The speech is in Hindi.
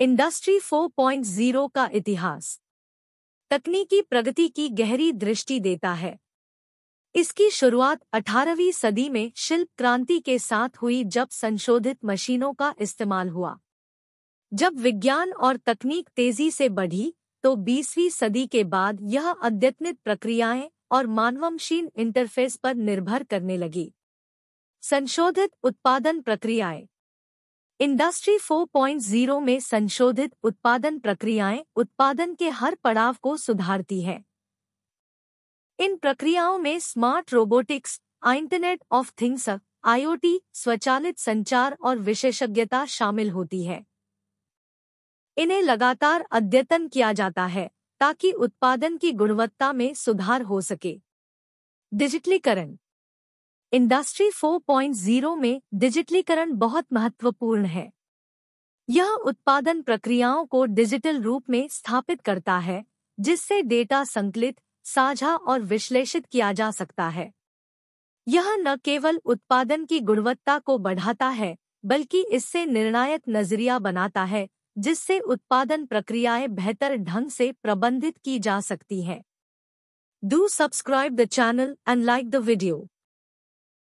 इंडस्ट्री 4.0 का इतिहास तकनीकी प्रगति की गहरी दृष्टि देता है इसकी शुरुआत 18वीं सदी में शिल्प क्रांति के साथ हुई जब संशोधित मशीनों का इस्तेमाल हुआ जब विज्ञान और तकनीक तेजी से बढ़ी तो 20वीं सदी के बाद यह अद्यतनित प्रक्रियाएं और मानवमशीन इंटरफेस पर निर्भर करने लगी संशोधित उत्पादन प्रक्रियाएं इंडस्ट्री 4.0 में संशोधित उत्पादन प्रक्रियाएं उत्पादन के हर पड़ाव को सुधारती है इन प्रक्रियाओं में smart robotics internet of things IoT स्वचालित संचार और विशेषज्ञता शामिल होती है इन्हें लगातार अद्यतन किया जाता है ताकि उत्पादन की गुणवत्ता में सुधार हो सके डिजिटलीकरण इंडस्ट्री 4.0 में डिजिटलीकरण बहुत महत्वपूर्ण है यह उत्पादन प्रक्रियाओं को डिजिटल रूप में स्थापित करता है जिससे डेटा संकलित साझा और विश्लेषित किया जा सकता है यह न केवल उत्पादन की गुणवत्ता को बढ़ाता है बल्कि इससे निर्णायक नजरिया बनाता है जिससे उत्पादन प्रक्रियाएं बेहतर ढंग से प्रबंधित की जा सकती हैं। Do subscribe the channel and like the video